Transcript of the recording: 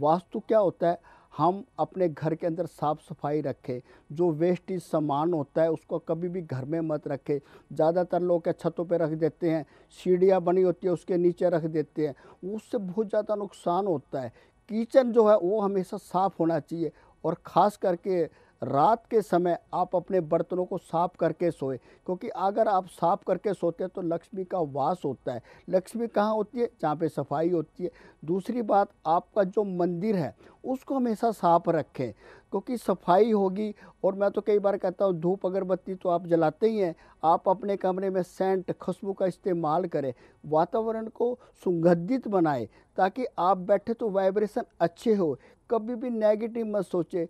वास्तु क्या होता है हम अपने घर के अंदर साफ़ सफाई रखें जो वेस्टेज सामान होता है उसको कभी भी घर में मत रखें ज़्यादातर लोग क्या छतों पे रख देते हैं सीढ़ियाँ बनी होती है उसके नीचे रख देते हैं उससे बहुत ज़्यादा नुकसान होता है किचन जो है वो हमेशा साफ़ होना चाहिए और ख़ास करके रात के समय आप अपने बर्तनों को साफ करके सोए क्योंकि अगर आप साफ करके सोते हैं तो लक्ष्मी का वास होता है लक्ष्मी कहाँ होती है जहाँ पे सफाई होती है दूसरी बात आपका जो मंदिर है उसको हमेशा साफ रखें क्योंकि सफाई होगी और मैं तो कई बार कहता हूँ धूप अगरबत्ती तो आप जलाते ही हैं आप अपने कमरे में सेंट खुशबू का इस्तेमाल करें वातावरण को सुगंधित बनाएं ताकि आप बैठे तो वाइब्रेशन अच्छे हो कभी भी नेगेटिव मत सोचें